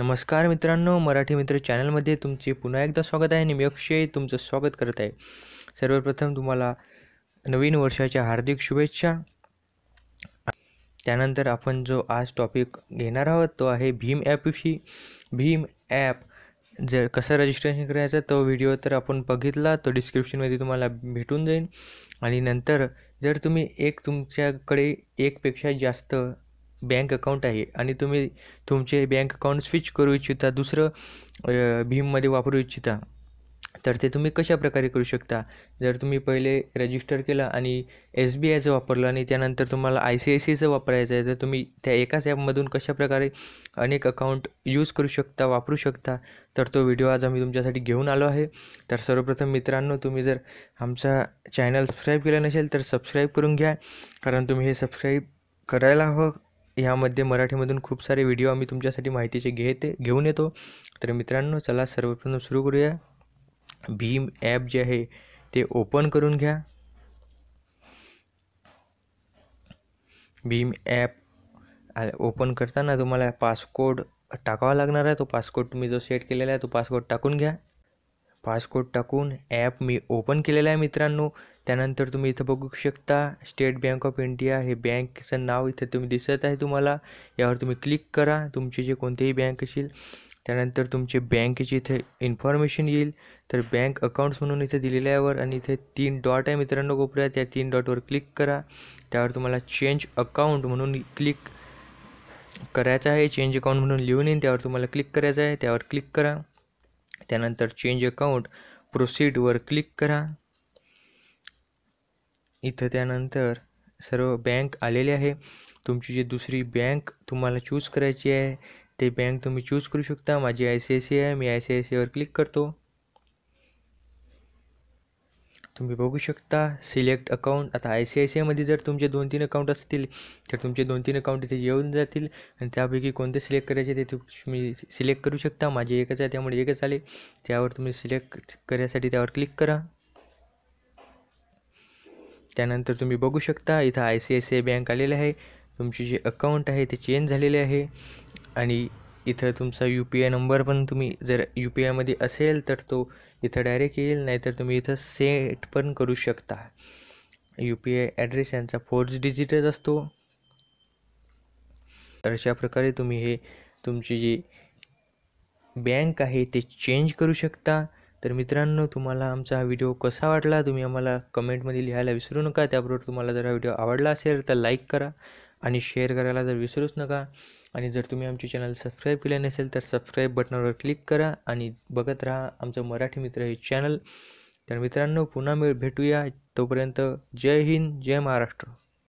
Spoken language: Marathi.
नमस्कार मित्रांनो मराठी मित्र चॅनलमध्ये तुमचे पुन्हा एकदा स्वागत आहे आणि मी अक्षय तुमचं स्वागत करत आहे सर्वप्रथम तुम्हाला नवीन वर्षाच्या हार्दिक शुभेच्छा त्यानंतर आपण जो आज टॉपिक घेणार आहोत तो आहे भीम ॲपविषयी भीम ॲप जर कसं रजिस्ट्रेशन करायचं तो व्हिडिओ तर आपण बघितला तो डिस्क्रिप्शनमध्ये तुम्हाला भेटून जाईल आणि नंतर जर तुम्ही एक तुमच्याकडे एकपेक्षा जास्त बँक अकाउंट आहे आणि तुम्ही तुमचे बँक अकाउंट स्विच करू इच्छिता दुसरं भीममध्ये वापरू इच्छिता तर ते तुम्ही कशा प्रकारे करू शकता जर तुम्ही पहिले रजिस्टर केलं आणि एस बी आयचं वापरलं आणि त्यानंतर तुम्हाला आय सी आय सी आयचं वापरायचं आहे तर तुम्ही त्या एकाच ॲपमधून कशाप्रकारे अनेक अकाउंट यूज करू शकता वापरू शकता तर तो व्हिडिओ आज आम्ही तुमच्यासाठी घेऊन आलो आहे तर सर्वप्रथम मित्रांनो तुम्ही जर आमचा चॅनल सबस्क्राईब केला नसेल तर सबस्क्राईब करून घ्या कारण तुम्ही हे सबस्क्राईब करायला हवं यामध्ये मराठीमधून खूप सारे व्हिडिओ आम्ही तुमच्यासाठी माहितीचे घेते घेऊन येतो तर मित्रांनो चला सर्वप्रथम सुरू करूया भीम ॲप जे आहे ते ओपन करून घ्या भीम ॲप ओपन करताना तुम्हाला पासकोड टाकावा लागणार आहे तो पासकोड तुम्ही जो सेट केलेला आहे तो पासकोड टाकून घ्या पासकोड टाकून ॲप मी ओपन केलेलं आहे मित्रांनो त्यानंतर तुम्ही इथं बघू शकता स्टेट बँक ऑफ इंडिया हे बँकचं नाव इथं तुम्ही दिसत आहे तुम्हाला यावर तुम्ही क्लिक करा तुमचे जे कोणतेही बँक असेल त्यानंतर तुमचे बँकेची इथे इन्फॉर्मेशन येईल तर बँक अकाउंट्स म्हणून इथे दिलेल्या यावर आणि इथे तीन डॉट आहे मित्रांनो कोपऱ्यात त्या तीन डॉटवर क्लिक करा त्यावर तुम्हाला चेंज अकाउंट म्हणून क्लिक करायचं आहे चेंज अकाउंट म्हणून लिहून येईन त्यावर तुम्हाला क्लिक करायचं आहे त्यावर क्लिक करा त्यानंतर चेंज अकाउंट प्रोसीडवर क्लिक करा इथं त्यानंतर सर्व बँक आलेले आहे तुमची जी दुसरी बँक तुम्हाला चूज करायची आहे ते बँक तुम्ही चूज करू शकता माझी आय सी आय सी मी आय सी आय सीवर क्लिक करतो तुम्ही बघू शकता सिलेक्ट अकाउंट आता आय सी आय सी आयमध्ये जर तुमचे दोन तीन अकाउंट असतील तर तुमचे दोन तीन अकाउंट इथे येऊन जातील आणि त्यापैकी कोणते सिलेक्ट करायचे ते तुम्ही सिलेक्ट करू शकता माझे एकच आहे त्यामुळे एकच आले त्यावर तुम्ही सिलेक्ट करायसाठी त्यावर क्लिक करा त्यानंतर तुम्ही बघू शकता इथं I C I C I bank आलेलं आहे तुमचे जे अकाउंट आहे ते चेंज झालेले आहे आणि इथं तुमचा यू पी आय नंबर पण तुम्ही जर यू पी आयमध्ये असेल तर तो इथं डायरेक्ट येईल नाही तर तुम्ही इथं सेट पण करू शकता यू पी आय ॲड्रेस यांचा फोर डिजिटच असतो तर अशा प्रकारे तुम्ही हे तुमची जी बँक आहे ते चेंज करू शकता तर मित्रांनो तुम्हाला आमचा हा व्हिडिओ कसा वाटला तुम्ही आम्हाला कमेंटमध्ये लिहायला विसरू नका त्याबरोबर तुम्हाला जर हा व्हिडिओ आवडला असेल तर लाईक करा आणि शेअर करायला जर विसरूच नका आणि जर तुम्ही आमचे चॅनल सबस्क्राईब केले नसेल तर सबस्क्राईब बटनावर क्लिक करा आणि बघत राहा आमचं मराठी मित्र हे चॅनल तर मित्रांनो पुन्हा मिळ भेटूया तोपर्यंत जय हिंद जय महाराष्ट्र